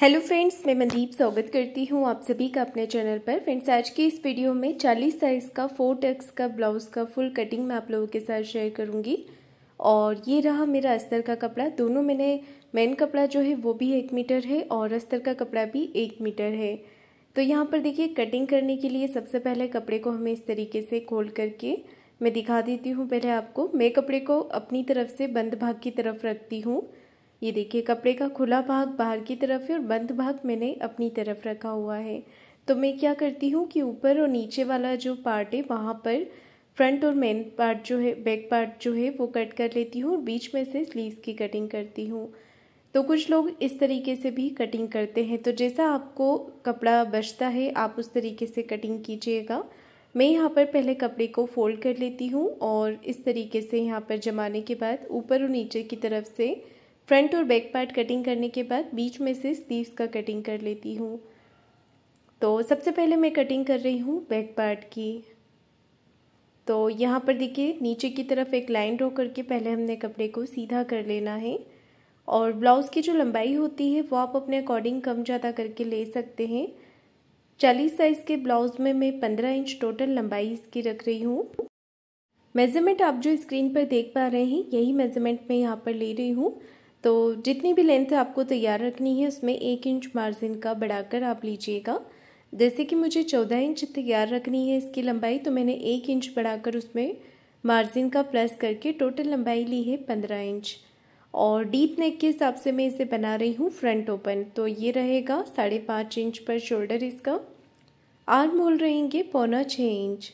hello friends मैं मनदीप स्वागत करती हूँ आप सभी का अपने चैनल पर फ्रेंड्स आज की इस वीडियो में 40 साइज़ का फोर टक्स का ब्लाउज़ का फुल कटिंग मैं आप लोगों के साथ शेयर करूँगी और ये रहा मेरा अस्तर का कपड़ा दोनों मैंने मेन कपड़ा जो है वो भी एक मीटर है और अस्तर का कपड़ा भी एक मीटर है तो यहाँ पर देखिए कटिंग करने के लिए सबसे पहले कपड़े को हमें इस तरीके से खोल करके मैं दिखा देती हूँ पहले आपको मैं कपड़े को अपनी तरफ से बंद भाग की तरफ रखती हूँ ये देखिए कपड़े का खुला भाग बाहर की तरफ है और बंद भाग मैंने अपनी तरफ रखा हुआ है तो मैं क्या करती हूँ कि ऊपर और नीचे वाला जो पार्ट है वहाँ पर फ्रंट और मेन पार्ट जो है बैक पार्ट जो है वो कट कर लेती हूँ और बीच में से स्लीव्स की कटिंग करती हूँ तो कुछ लोग इस तरीके से भी कटिंग करते हैं तो जैसा आपको कपड़ा बचता है आप उस तरीके से कटिंग कीजिएगा मैं यहाँ पर पहले कपड़े को फोल्ड कर लेती हूँ और इस तरीके से यहाँ पर जमाने के बाद ऊपर और नीचे की तरफ से फ्रंट और बैक पार्ट कटिंग करने के बाद बीच में से स्लीव्स का कटिंग कर लेती हूँ तो सबसे पहले मैं कटिंग कर रही हूँ बैक पार्ट की तो यहाँ पर देखिए नीचे की तरफ एक लाइन ड्रॉ करके पहले हमने कपड़े को सीधा कर लेना है और ब्लाउज़ की जो लंबाई होती है वो आप अपने अकॉर्डिंग कम ज़्यादा करके ले सकते हैं चालीस साइज़ के ब्लाउज़ में मैं पंद्रह इंच टोटल लंबाई इसकी रख रही हूँ मेजरमेंट आप जो स्क्रीन पर देख पा रहे हैं यही मेजरमेंट मैं यहाँ पर ले रही हूँ तो जितनी भी लेंथ आपको तैयार रखनी है उसमें एक इंच मार्जिन का बढ़ाकर आप लीजिएगा जैसे कि मुझे चौदह इंच तैयार रखनी है इसकी लंबाई तो मैंने एक इंच बढ़ाकर उसमें मार्जिन का प्लस करके टोटल लंबाई ली है पंद्रह इंच और डीप नेक के हिसाब से मैं इसे बना रही हूँ फ्रंट ओपन तो ये रहेगा साढ़े पाँच इंच पर शोल्डर इसका आर्म होल रहेंगे पौना छः इंच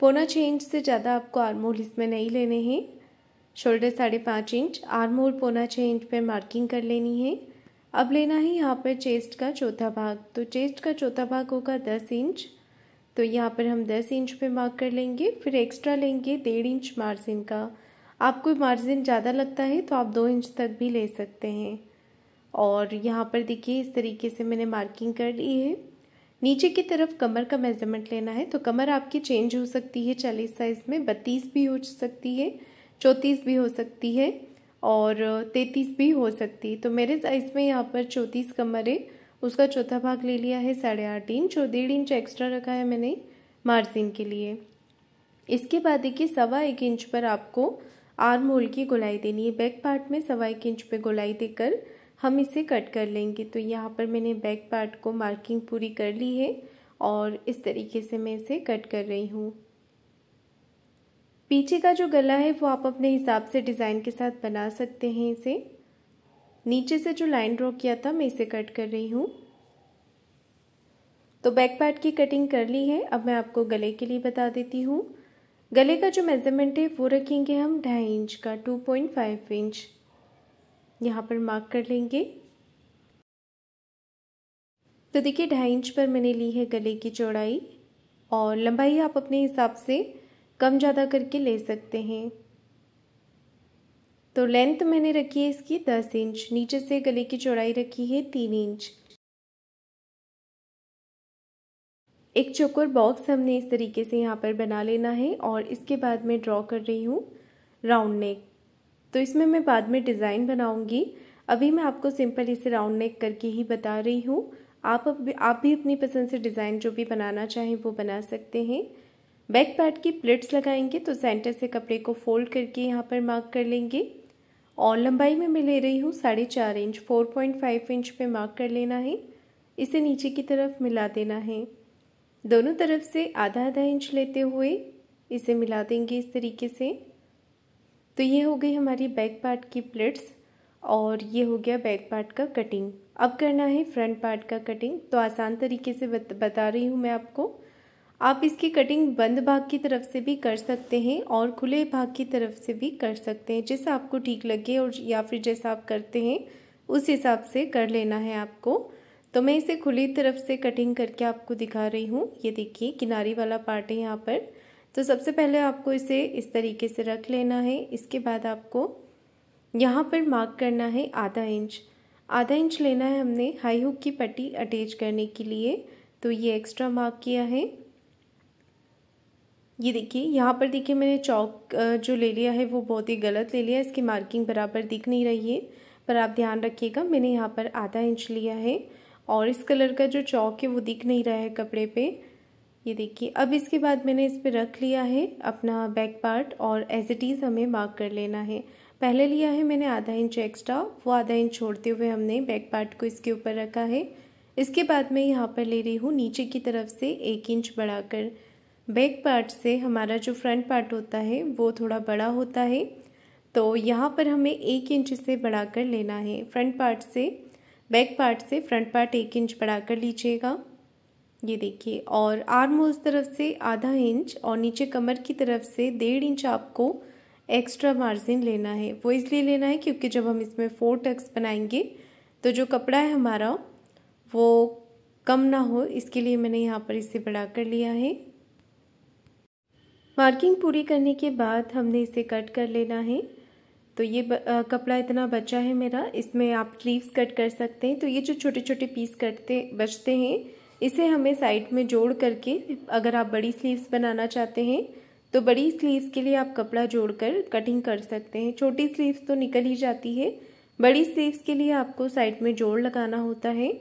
पौना छः इंच से ज़्यादा आपको आर्म होल इसमें नहीं लेने हैं शोल्डर साढ़े पाँच इंच आर्म होल पौना छः इंच पे मार्किंग कर लेनी है अब लेना है यहाँ पर चेस्ट का चौथा भाग तो चेस्ट का चौथा भाग होगा दस इंच तो यहाँ पर हम दस इंच पे मार्क कर लेंगे फिर एक्स्ट्रा लेंगे डेढ़ इंच मार्जिन का आपको मार्जिन ज़्यादा लगता है तो आप दो इंच तक भी ले सकते हैं और यहाँ पर देखिए इस तरीके से मैंने मार्किंग कर ली है नीचे की तरफ कमर का मेज़रमेंट लेना है तो कमर आपकी चेंज हो सकती है चालीस साइज़ में बत्तीस भी हो सकती है चौंतीस भी हो सकती है और तैंतीस भी हो सकती है तो मेरे साइज़ में यहाँ पर चौंतीस कमर है उसका चौथा भाग ले लिया है साढ़े आठ इंच और डेढ़ इंच एक्स्ट्रा रखा है मैंने मार्जिन के लिए इसके बाद देखिए सवा एक इंच पर आपको आर्म होल की गोलाई देनी है बैक पार्ट में सवा एक इंच पे गोलाई देकर हम इसे कट कर लेंगे तो यहाँ पर मैंने बैक पार्ट को मार्किंग पूरी कर ली है और इस तरीके से मैं इसे कट कर रही हूँ पीछे का जो गला है वो आप अपने हिसाब से डिज़ाइन के साथ बना सकते हैं इसे नीचे से जो लाइन ड्रॉ किया था मैं इसे कट कर रही हूँ तो बैक पार्ट की कटिंग कर ली है अब मैं आपको गले के लिए बता देती हूँ गले का जो मेज़रमेंट है वो रखेंगे हम ढाई इंच का टू पॉइंट फाइव इंच यहाँ पर मार्क कर लेंगे तो देखिए ढाई इंच पर मैंने ली है गले की चौड़ाई और लंबाई आप अपने हिसाब से कम ज़्यादा करके ले सकते हैं तो लेंथ मैंने रखी है इसकी दस इंच नीचे से गले की चौड़ाई रखी है तीन इंच एक चोकर बॉक्स हमने इस तरीके से यहाँ पर बना लेना है और इसके बाद मैं ड्रॉ कर रही हूँ राउंड नेक तो इसमें मैं बाद में डिज़ाइन बनाऊँगी अभी मैं आपको सिंपल इसे राउंड नेक करके ही बता रही हूँ आप आप भी अपनी पसंद से डिज़ाइन जो भी बनाना चाहें वो बना सकते हैं बैक पार्ट की प्लेट्स लगाएंगे तो सेंटर से कपड़े को फोल्ड करके यहाँ पर मार्क कर लेंगे और लंबाई में मैं ले रही हूँ साढ़े चार inch four point five inch पे मार्क कर लेना है इसे नीचे की तरफ मिला देना है दोनों तरफ से आधा आधा इंच लेते हुए इसे मिला देंगे इस तरीके से तो ये हो गई हमारी बैक पार्ट की प्लेट्स और ये हो गया बैक पार्ट का कटिंग अब करना है फ्रंट पार्ट का कटिंग तो आसान तरीके से बता रही हूँ मैं आपको आप इसकी कटिंग बंद भाग की तरफ से भी कर सकते हैं और खुले भाग की तरफ से भी कर सकते हैं जैसा आपको ठीक लगे और या फिर जैसा आप करते हैं उस हिसाब से कर लेना है आपको तो मैं इसे खुली तरफ से कटिंग करके आपको दिखा रही हूँ ये देखिए किनारी वाला पार्ट है यहाँ पर तो सबसे पहले आपको इसे इस तरीके से रख लेना है इसके बाद आपको यहाँ पर मार्क करना है आधा इंच आधा इंच लेना है हमने हाई हुक की पट्टी अटैच करने के लिए तो ये एक्स्ट्रा मार्क किया है ये देखिए यहाँ पर देखिए मैंने चौक जो ले लिया है वो बहुत ही गलत ले लिया है इसकी मार्किंग बराबर दिख नहीं रही है पर आप ध्यान रखिएगा मैंने यहाँ पर आधा इंच लिया है और इस कलर का जो चौक है वो दिख नहीं रहा है कपड़े पे ये देखिए अब इसके बाद मैंने इस पर रख लिया है अपना बैक पार्ट और एज इट इज़ हमें मार्क कर लेना है पहले लिया है मैंने आधा इंच एक्स्ट्रा वो आधा इंच छोड़ते हुए हमने बैक पार्ट को इसके ऊपर रखा है इसके बाद मैं यहाँ पर ले रही हूँ नीचे की तरफ से एक इंच बढ़ाकर बैक पार्ट से हमारा जो फ्रंट पार्ट होता है वो थोड़ा बड़ा होता है तो यहाँ पर हमें एक इंच से बढ़ा कर लेना है फ्रंट पार्ट से बैक पार्ट से फ्रंट पार्ट एक इंच बढ़ा कर लीजिएगा ये देखिए और आर्म होल्स तरफ से आधा इंच और नीचे कमर की तरफ से डेढ़ इंच आपको एक्स्ट्रा मार्जिन लेना है वो इसलिए लेना है क्योंकि जब हम इसमें फोर टक्स बनाएंगे तो जो कपड़ा है हमारा वो कम ना हो इसके लिए मैंने यहाँ पर इसे बढ़ा कर लिया है मार्किंग पूरी करने के बाद हमने इसे कट कर लेना है तो ये ब, आ, कपड़ा इतना बचा है मेरा इसमें आप स्लीव्स कट कर सकते हैं तो ये जो छोटे छोटे पीस कटते बचते हैं इसे हमें साइड में जोड़ करके अगर आप बड़ी स्लीव्स बनाना चाहते हैं तो बड़ी स्लीव्स के लिए आप कपड़ा जोड़कर कटिंग कर सकते हैं छोटी स्लीव्स तो निकल ही जाती है बड़ी स्लीव्स के लिए आपको साइड में जोड़ लगाना होता है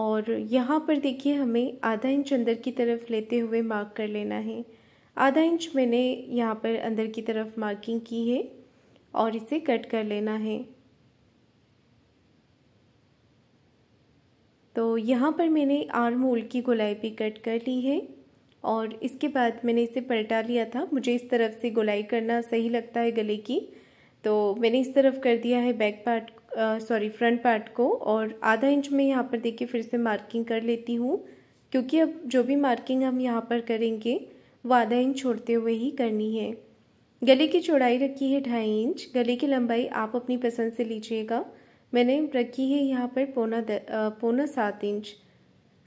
और यहाँ पर देखिए हमें आधा इंच अंदर की तरफ लेते हुए मार्क कर लेना है आधा इंच मैंने यहाँ पर अंदर की तरफ मार्किंग की है और इसे कट कर लेना है तो यहाँ पर मैंने आर्म होल की गोलाई भी कट कर ली है और इसके बाद मैंने इसे पलटा लिया था मुझे इस तरफ से गोलाई करना सही लगता है गले की तो मैंने इस तरफ कर दिया है back part sorry front part को और आधा इंच में यहाँ पर देखिए फिर से मार्किंग कर लेती हूँ क्योंकि अब जो भी मार्किंग हम यहाँ पर करेंगे वादा इंच छोड़ते हुए ही करनी है गले की चौड़ाई रखी है ढाई इंच गले की लंबाई आप अपनी पसंद से लीजिएगा मैंने रखी है यहाँ पर पौना पौना सात inch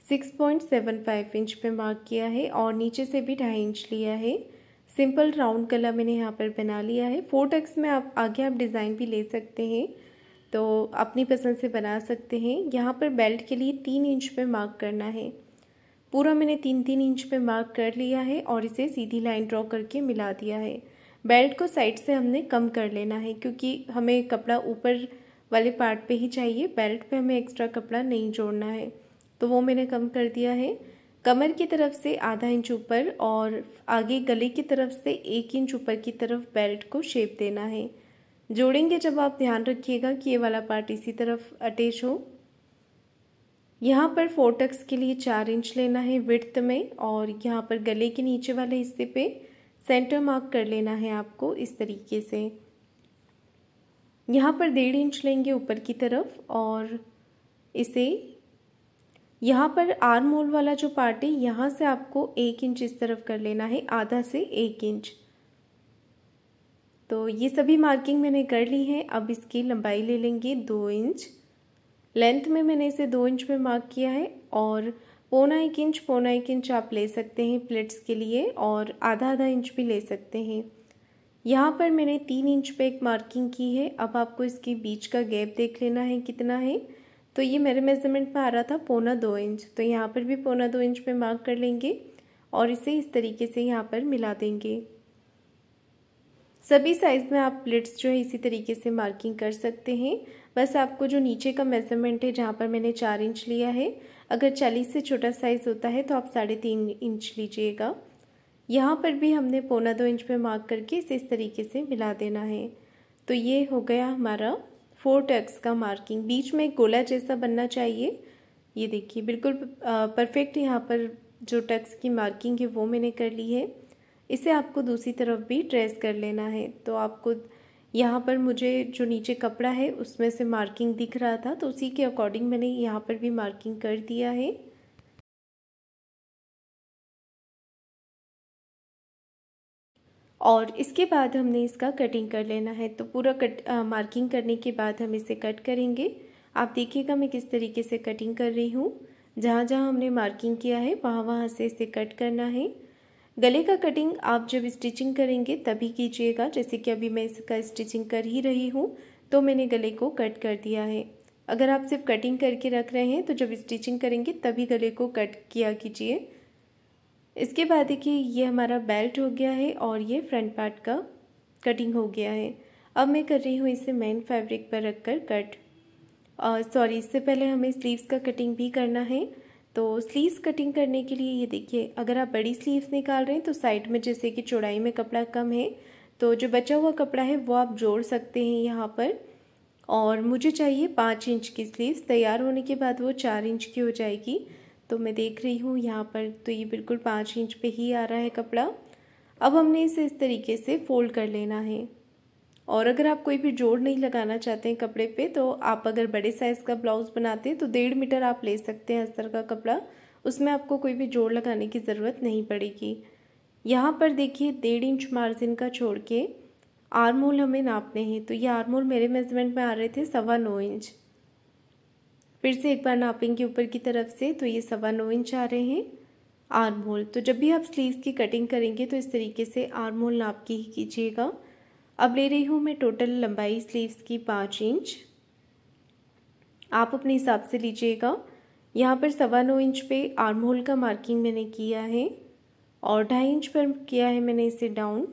six point seven five inch पे मार्क किया है और नीचे से भी ढाई इंच लिया है सिंपल राउंड गला मैंने यहाँ पर बना लिया है फोर टक्स में आप आगे आप डिज़ाइन भी ले सकते हैं तो अपनी पसंद से बना सकते हैं यहाँ पर बेल्ट के लिए तीन इंच पे मार्क करना है पूरा मैंने तीन तीन इंच पे मार्क कर लिया है और इसे सीधी लाइन ड्रॉ करके मिला दिया है बेल्ट को साइड से हमने कम कर लेना है क्योंकि हमें कपड़ा ऊपर वाले पार्ट पे ही चाहिए बेल्ट पे हमें एक्स्ट्रा कपड़ा नहीं जोड़ना है तो वो मैंने कम कर दिया है कमर की तरफ से आधा इंच ऊपर और आगे गले की तरफ से एक इंच ऊपर की तरफ बेल्ट को शेप देना है जोड़ेंगे जब आप ध्यान रखिएगा कि ये वाला पार्ट इसी तरफ अटैच हो यहाँ पर फोटक्स के लिए चार इंच लेना है विड्थ में और यहाँ पर गले के नीचे वाले हिस्से पे सेंटर मार्क कर लेना है आपको इस तरीके से यहाँ पर डेढ़ इंच लेंगे ऊपर की तरफ और इसे यहाँ पर आर्म होल वाला जो पार्ट है यहाँ से आपको एक इंच इस तरफ कर लेना है आधा से एक इंच तो ये सभी मार्किंग मैंने कर ली है अब इसकी लंबाई ले लेंगे दो इंच लेंथ में मैंने इसे दो इंच में मार्क किया है और पौना एक इंच पौना एक इंच आप ले सकते हैं प्लेट्स के लिए और आधा आधा इंच भी ले सकते हैं यहाँ पर मैंने तीन इंच पे एक मार्किंग की है अब आपको इसके बीच का गैप देख लेना है कितना है तो ये मेरे मेजरमेंट में आ रहा था पौना दो इंच तो यहाँ पर भी पौना दो इंच पे मार्क कर लेंगे और इसे इस तरीके से यहाँ पर मिला देंगे सभी साइज़ में आप प्लेट्स जो है इसी तरीके से मार्किंग कर सकते हैं बस आपको जो नीचे का मेज़रमेंट है जहाँ पर मैंने चार इंच लिया है अगर चालीस से छोटा साइज़ होता है तो आप साढ़े तीन इंच लीजिएगा यहाँ पर भी हमने पौना दो इंच पे मार्क करके इसे इस तरीके से मिला देना है तो ये हो गया हमारा फोर टक्स का मार्किंग बीच में गोला जैसा बनना चाहिए ये देखिए बिल्कुल परफेक्ट यहाँ पर जो टक्स की मार्किंग है वो मैंने कर ली है इसे आपको दूसरी तरफ भी ट्रेस कर लेना है तो आपको यहाँ पर मुझे जो नीचे कपड़ा है उसमें से मार्किंग दिख रहा था तो उसी के अकॉर्डिंग मैंने यहाँ पर भी मार्किंग कर दिया है और इसके बाद हमने इसका कटिंग कर लेना है तो पूरा कट आ, मार्किंग करने के बाद हम इसे कट करेंगे आप देखिएगा मैं किस तरीके से कटिंग कर रही हूँ जहाँ जहाँ हमने मार्किंग किया है वहाँ वहाँ से इसे कट करना है गले का कटिंग आप जब स्टिचिंग करेंगे तभी कीजिएगा जैसे कि अभी मैं इसका स्टिचिंग कर ही रही हूँ तो मैंने गले को कट कर दिया है अगर आप सिर्फ कटिंग करके रख रहे हैं तो जब स्टिचिंग करेंगे तभी गले को कट किया कीजिए इसके बाद देखिए ये हमारा बेल्ट हो गया है और ये फ्रंट पार्ट का कटिंग हो गया है अब मैं कर रही हूँ इसे मेन फैब्रिक पर रख कर कट सॉरी इससे पहले हमें स्लीव्स का कटिंग भी करना है तो स्लीव्स कटिंग करने के लिए ये देखिए अगर आप बड़ी स्लीव्स निकाल रहे हैं तो साइड में जैसे कि चौड़ाई में कपड़ा कम है तो जो बचा हुआ कपड़ा है वो आप जोड़ सकते हैं यहाँ पर और मुझे चाहिए पाँच इंच की स्लीव्स तैयार होने के बाद वो चार इंच की हो जाएगी तो मैं देख रही हूँ यहाँ पर तो ये बिल्कुल पाँच इंच पे ही आ रहा है कपड़ा अब हमने इसे इस तरीके से फोल्ड कर लेना है और अगर आप कोई भी जोड़ नहीं लगाना चाहते हैं कपड़े पे तो आप अगर बड़े साइज़ का ब्लाउज़ बनाते हैं तो डेढ़ मीटर आप ले सकते हैं अस्तर का कपड़ा उसमें आपको कोई भी जोड़ लगाने की ज़रूरत नहीं पड़ेगी यहाँ पर देखिए डेढ़ इंच मार्जिन का छोड़ के आरमोल हमें नापने हैं तो ये आरमोल मेरे मेजरमेंट में आ रहे थे सवा नौ इंच फिर से एक बार नापेंगे ऊपर की तरफ से तो ये सवा नौ इंच आ रहे हैं आर्म होल तो जब भी आप स्लीव्स की कटिंग करेंगे तो इस तरीके से आर्म होल नाप के ही कीजिएगा अब ले रही हूँ मैं टोटल लंबाई स्लीव्स की पाँच इंच आप अपने हिसाब से लीजिएगा यहाँ पर सवा नौ इंच पे आर्म होल का मार्किंग मैंने किया है और ढाई इंच पर किया है मैंने इसे डाउन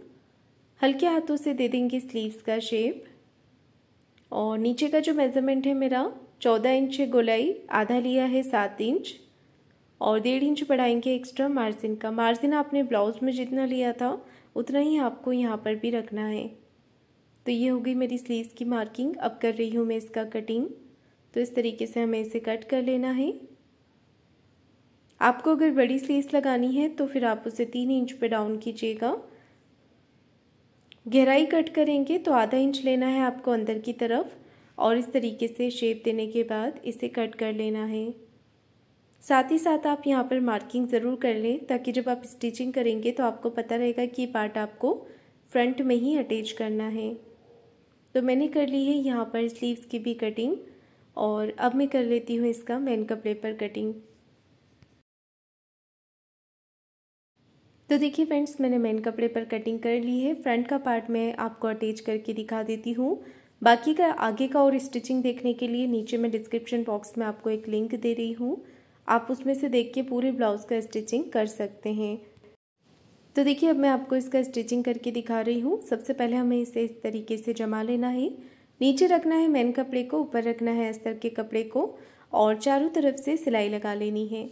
हल्के हाथों से दे देंगे स्लीव्स का शेप और नीचे का जो मेज़रमेंट है मेरा चौदह इंच है गोलाई आधा लिया है सात इंच और डेढ़ इंच बढ़ाएंगे एक्स्ट्रा मार्जिन का मार्जिन आपने ब्लाउज़ में जितना लिया था उतना ही आपको यहाँ पर भी रखना है तो ये हो गई मेरी स्लीव्स की मार्किंग अब कर रही हूँ मैं इसका कटिंग तो इस तरीके से हमें इसे कट कर लेना है आपको अगर बड़ी स्लीव्स लगानी है तो फिर आप उसे तीन इंच पे डाउन कीजिएगा गहराई कट करेंगे तो आधा इंच लेना है आपको अंदर की तरफ और इस तरीके से शेप देने के बाद इसे कट कर लेना है साथ ही साथ आप यहाँ पर मार्किंग ज़रूर कर लें ताकि जब आप स्टिचिंग करेंगे तो आपको पता रहेगा कि पार्ट आपको फ्रंट में ही अटैच करना है तो मैंने कर ली है यहाँ पर स्लीव्स की भी कटिंग और अब मैं कर लेती हूँ इसका मैन कपड़े पर कटिंग तो देखिए फ्रेंड्स मैंने मैन कपड़े पर कटिंग कर ली है फ्रंट का पार्ट मैं आपको अटैच करके दिखा देती हूँ बाकी का आगे का और स्टिचिंग देखने के लिए नीचे मैं डिस्क्रिप्शन बॉक्स में आपको एक लिंक दे रही हूँ आप उसमें से देख के पूरे ब्लाउज़ का स्टिचिंग कर सकते हैं तो देखिए अब मैं आपको इसका स्टिचिंग करके दिखा रही हूँ सबसे पहले हमें इसे इस तरीके से जमा लेना है नीचे रखना है मैन कपड़े को ऊपर रखना है अस्तर के कपड़े को और चारों तरफ से सिलाई लगा लेनी है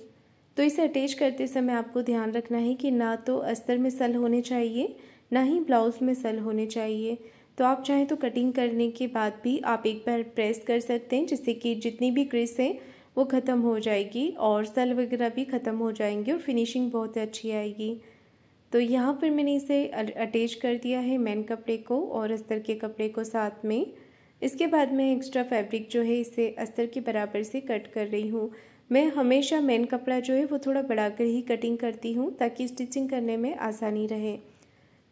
तो इसे अटैच करते समय आपको ध्यान रखना है कि ना तो अस्तर में सल होने चाहिए ना ही ब्लाउज़ में सल होने चाहिए तो आप चाहें तो कटिंग करने के बाद भी आप एक बार प्रेस कर सकते हैं जिससे कि जितनी भी क्रिस है वो ख़त्म हो जाएगी और सल वगैरह भी ख़त्म हो जाएंगे और फिनिशिंग बहुत अच्छी आएगी तो यहाँ पर मैंने इसे अटैच कर दिया है मैन कपड़े को और अस्तर के कपड़े को साथ में इसके बाद मैं एक्स्ट्रा फैब्रिक जो है इसे अस्तर के बराबर से कट कर रही हूँ मैं हमेशा मेन कपड़ा जो है वो थोड़ा बढ़ाकर ही कटिंग करती हूँ ताकि स्टिचिंग करने में आसानी रहे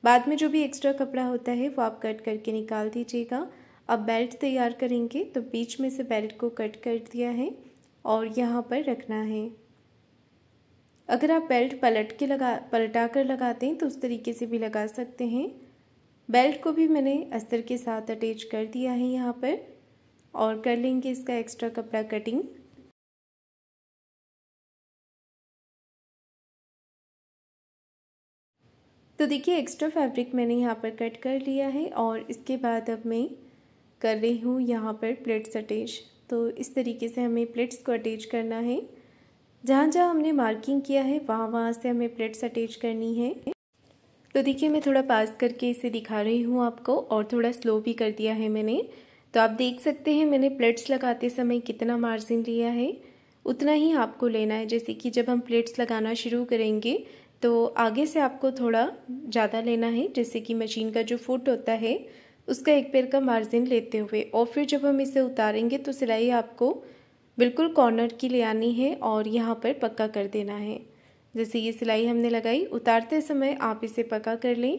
बाद में जो भी एक्स्ट्रा कपड़ा होता है वो आप कट करके निकाल दीजिएगा अब बेल्ट तैयार करेंगे तो बीच में से बेल्ट को कट कर दिया है और यहाँ पर रखना है अगर आप बेल्ट पलट के लगा पलटा कर लगाते हैं तो उस तरीके से भी लगा सकते हैं बेल्ट को भी मैंने अस्तर के साथ अटैच कर दिया है यहाँ पर और कर लेंगे इसका एक्स्ट्रा कपड़ा कटिंग तो देखिए एक्स्ट्रा फैब्रिक मैंने यहाँ पर कट कर लिया है और इसके बाद अब मैं कर रही हूँ यहाँ पर प्लेट्स अटैच तो इस तरीके से हमें प्लेट्स को अटैच करना है जहाँ जहाँ हमने मार्किंग किया है वहाँ वहाँ से हमें प्लेट्स अटैच करनी है तो देखिए मैं थोड़ा पास करके इसे दिखा रही हूँ आपको और थोड़ा स्लो भी कर दिया है मैंने तो आप देख सकते हैं मैंने प्लेट्स लगाते समय कितना मार्जिन लिया है उतना ही आपको लेना है जैसे कि जब हम प्लेट्स लगाना शुरू करेंगे तो आगे से आपको थोड़ा ज़्यादा लेना है जैसे कि मशीन का जो फुट होता है उसका एक पैर का मार्जिन लेते हुए और फिर जब हम इसे उतारेंगे तो सिलाई आपको बिल्कुल कॉर्नर की ले आनी है और यहाँ पर पक्का कर देना है जैसे ये सिलाई हमने लगाई उतारते समय आप इसे पक्का कर लें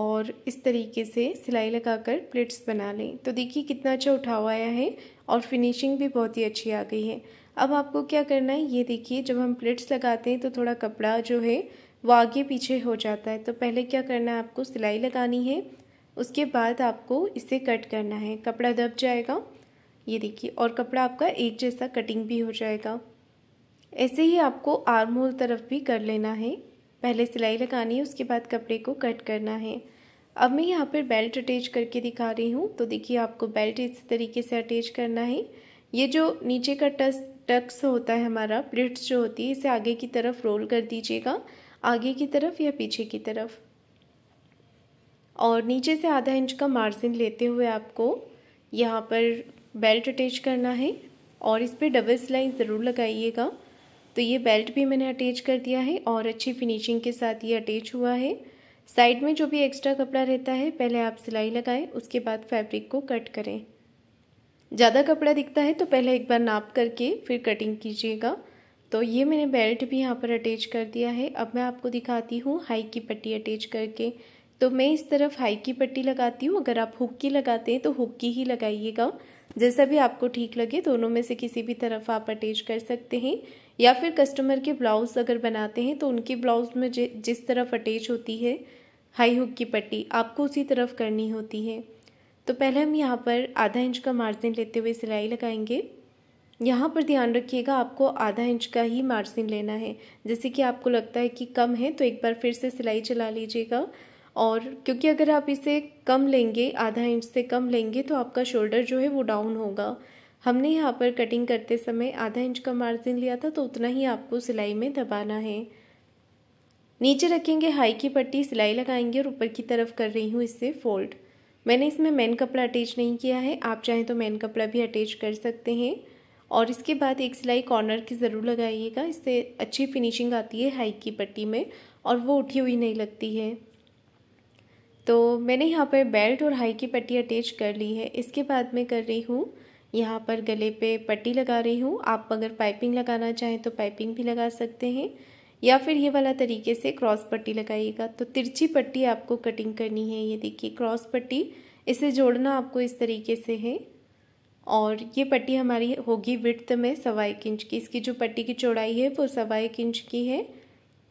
और इस तरीके से सिलाई लगाकर प्लेट्स बना लें तो देखिए कितना अच्छा उठाव आया है और फिनिशिंग भी बहुत ही अच्छी आ गई है अब आपको क्या करना है ये देखिए जब हम प्लेट्स लगाते हैं तो थोड़ा कपड़ा जो है वो आगे पीछे हो जाता है तो पहले क्या करना है आपको सिलाई लगानी है उसके बाद आपको इसे कट करना है कपड़ा दब जाएगा ये देखिए और कपड़ा आपका एक जैसा कटिंग भी हो जाएगा ऐसे ही आपको आर्म होल तरफ भी कर लेना है पहले सिलाई लगानी है उसके बाद कपड़े को कट करना है अब मैं यहाँ पर बेल्ट अटैच करके दिखा रही हूँ तो देखिए आपको बेल्ट इस तरीके से अटैच करना है ये जो नीचे का टस टक्स होता है हमारा प्लिट्स जो होती है इसे आगे की तरफ रोल कर दीजिएगा आगे की तरफ या पीछे की तरफ और नीचे से आधा इंच का मार्जिन लेते हुए आपको यहाँ पर बेल्ट अटैच करना है और इस पर डबल सिलाई ज़रूर लगाइएगा तो ये बेल्ट भी मैंने अटैच कर दिया है और अच्छी फिनिशिंग के साथ ये अटैच हुआ है साइड में जो भी एक्स्ट्रा कपड़ा रहता है पहले आप सिलाई लगाएं उसके बाद फैब्रिक को कट करें ज़्यादा कपड़ा दिखता है तो पहले एक बार नाप करके फिर कटिंग कीजिएगा तो ये मैंने बेल्ट भी यहाँ पर अटैच कर दिया है अब मैं आपको दिखाती हूँ हाई की पट्टी अटैच करके तो मैं इस तरफ हाई की पट्टी लगाती हूँ अगर आप हुक की लगाते हैं तो हुक की ही लगाइएगा जैसा भी आपको ठीक लगे दोनों में से किसी भी तरफ आप अटैच कर सकते हैं या फिर कस्टमर के ब्लाउज़ अगर बनाते हैं तो उनके ब्लाउज़ में जिस तरफ अटैच होती है हाई हुक की पट्टी आपको उसी तरफ करनी होती है तो पहले हम यहाँ पर आधा इंच का मार्जिन लेते हुए सिलाई लगाएंगे यहाँ पर ध्यान रखिएगा आपको आधा इंच का ही मार्जिन लेना है जैसे कि आपको लगता है कि कम है तो एक बार फिर से सिलाई चला लीजिएगा और क्योंकि अगर आप इसे कम लेंगे आधा इंच से कम लेंगे तो आपका शोल्डर जो है वो डाउन होगा हमने यहाँ पर कटिंग करते समय आधा इंच का मार्जिन लिया था तो उतना ही आपको सिलाई में दबाना है नीचे रखेंगे हाई की पट्टी सिलाई लगाएंगे और ऊपर की तरफ कर रही हूँ इससे फोल्ड मैंने इसमें मैन कपड़ा अटैच नहीं किया है आप चाहें तो मैन कपड़ा भी अटैच कर सकते हैं और इसके बाद एक सिलाई कॉर्नर की ज़रूर लगाइएगा इससे अच्छी फिनिशिंग आती है हाई की पट्टी में और वो उठी हुई नहीं लगती है तो मैंने यहाँ पर बेल्ट और हाई की पट्टी अटैच कर ली है इसके बाद मैं कर रही हूँ यहाँ पर गले पे पट्टी लगा रही हूँ आप अगर पाइपिंग लगाना चाहें तो पाइपिंग भी लगा सकते हैं या फिर ये वाला तरीके से क्रॉस पट्टी लगाइएगा तो तिरछी पट्टी आपको कटिंग करनी है ये देखिए क्रॉस पट्टी इसे जोड़ना आपको इस तरीके से है और ये पट्टी हमारी होगी विड्थ में सवा एक इंच की इसकी जो पट्टी की चौड़ाई है वो सवा एक इंच की है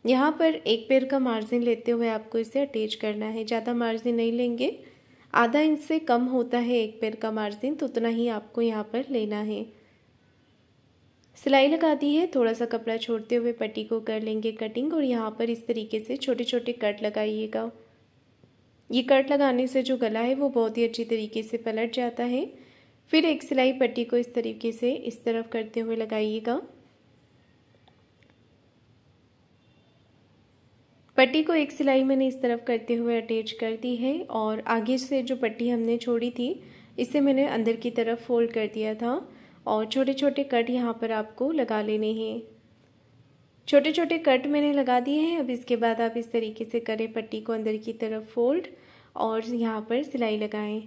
यहाँ पर एक पैर का मार्जिन लेते हुए आपको इसे अटैच करना है ज़्यादा मार्जिन नहीं लेंगे आधा इंच से कम होता है एक पैर का मार्जिन तो उतना ही आपको यहाँ पर लेना है सिलाई लगा दी है थोड़ा सा कपड़ा छोड़ते हुए पट्टी को कर लेंगे कटिंग और यहाँ पर इस तरीके से छोटे छोटे कट लगाइएगा ये कट लगाने से जो गला है वो बहुत ही अच्छी तरीके से पलट जाता है फिर एक सिलाई पट्टी को इस तरीके से इस तरफ करते हुए लगाइएगा पट्टी को एक सिलाई मैंने इस तरफ करते हुए अटैच कर दी है और आगे से जो पट्टी हमने छोड़ी थी इसे मैंने अंदर की तरफ फोल्ड कर दिया था और छोटे छोटे कट यहाँ पर आपको लगा लेने हैं छोटे छोटे कट मैंने लगा दिए हैं अब इसके बाद आप इस तरीके से करें पट्टी को अंदर की तरफ फोल्ड और यहाँ पर सिलाई लगाएं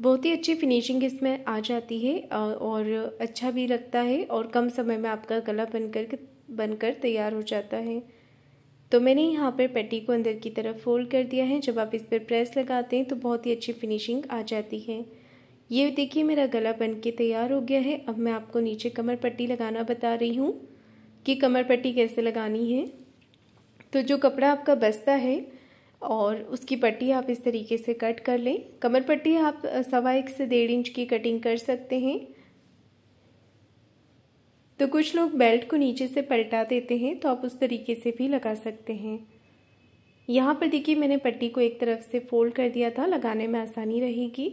बहुत ही अच्छी फिनिशिंग इसमें आ जाती है और अच्छा भी लगता है और कम समय में आपका गला बनकर बनकर तैयार हो जाता है तो मैंने यहाँ पर पट्टी को अंदर की तरफ फोल्ड कर दिया है जब आप इस पर प्रेस लगाते हैं तो बहुत ही अच्छी फिनिशिंग आ जाती है ये देखिए मेरा गला बन के तैयार हो गया है अब मैं आपको नीचे कमर पट्टी लगाना बता रही हूँ कि कमर पट्टी कैसे लगानी है तो जो कपड़ा आपका बसता है और उसकी पट्टी आप इस तरीके से कट कर लें कमर पट्टी आप सवा एक से डेढ़ इंच की कटिंग कर सकते हैं तो कुछ लोग बेल्ट को नीचे से पलटा देते हैं तो आप उस तरीके से भी लगा सकते हैं यहाँ पर देखिए मैंने पट्टी को एक तरफ से फोल्ड कर दिया था लगाने में आसानी रहेगी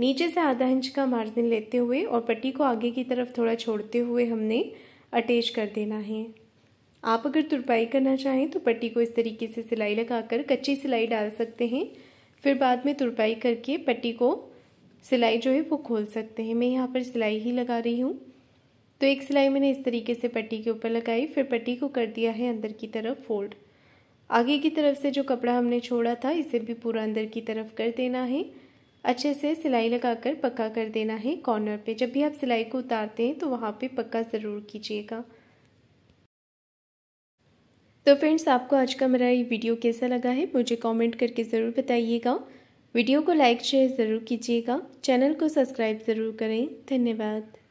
नीचे से आधा इंच का मार्जिन लेते हुए और पट्टी को आगे की तरफ थोड़ा छोड़ते हुए हमने अटैच कर देना है आप अगर तुरपाई करना चाहें तो पट्टी को इस तरीके से सिलाई लगाकर कच्ची सिलाई डाल सकते हैं फिर बाद में तुरपाई करके पट्टी को सिलाई जो है वो खोल सकते हैं मैं यहाँ पर सिलाई ही लगा रही हूँ तो एक सिलाई मैंने इस तरीके से पट्टी के ऊपर लगाई फिर पट्टी को कर दिया है अंदर की तरफ फोल्ड आगे की तरफ से जो कपड़ा हमने छोड़ा था इसे भी पूरा अंदर की तरफ कर देना है अच्छे से सिलाई लगाकर पक्का कर देना है कॉर्नर पे जब भी आप सिलाई को उतारते हैं तो वहाँ पे पक्का ज़रूर कीजिएगा तो फ्रेंड्स आपको आज का मेरा ये वीडियो कैसा लगा है मुझे कमेंट करके ज़रूर बताइएगा वीडियो को लाइक शेयर ज़रूर कीजिएगा चैनल को सब्सक्राइब ज़रूर करें धन्यवाद